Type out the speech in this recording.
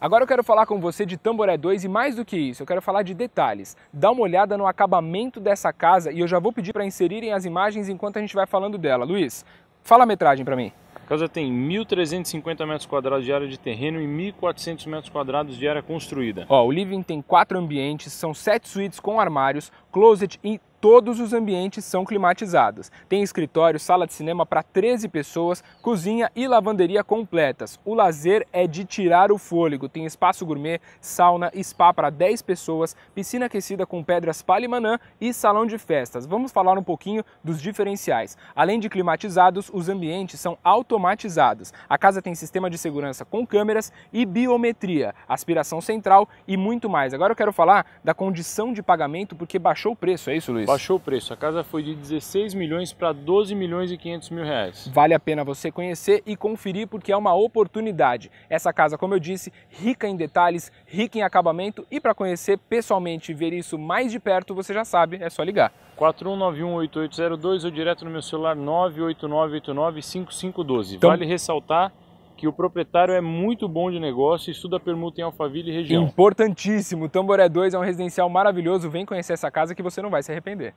Agora eu quero falar com você de Tamboré 2 e mais do que isso, eu quero falar de detalhes. Dá uma olhada no acabamento dessa casa e eu já vou pedir para inserirem as imagens enquanto a gente vai falando dela. Luiz, fala a metragem para mim. A casa tem 1.350 metros quadrados de área de terreno e 1.400 metros quadrados de área construída. Ó, o living tem quatro ambientes, são sete suítes com armários, closet e todos os ambientes são climatizados. Tem escritório, sala de cinema para 13 pessoas, cozinha e lavanderia completas. O lazer é de tirar o fôlego. Tem espaço gourmet, sauna, spa para 10 pessoas, piscina aquecida com pedras palimanã e salão de festas. Vamos falar um pouquinho dos diferenciais. Além de climatizados, os ambientes são automatizados. A casa tem sistema de segurança com câmeras e biometria, aspiração central e muito mais. Agora eu quero falar da condição de pagamento porque baixou baixou o preço, é isso, Luiz? Baixou o preço. A casa foi de 16 milhões para 12 milhões e 500 mil reais. Vale a pena você conhecer e conferir porque é uma oportunidade. Essa casa, como eu disse, rica em detalhes, rica em acabamento e para conhecer pessoalmente e ver isso mais de perto, você já sabe, é só ligar. 41918802 ou direto no meu celular 989895512. Então, vale ressaltar que o proprietário é muito bom de negócio e estuda permuta em Alphaville e região. Importantíssimo. Tamboré 2 é um residencial maravilhoso. Vem conhecer essa casa que você não vai se arrepender.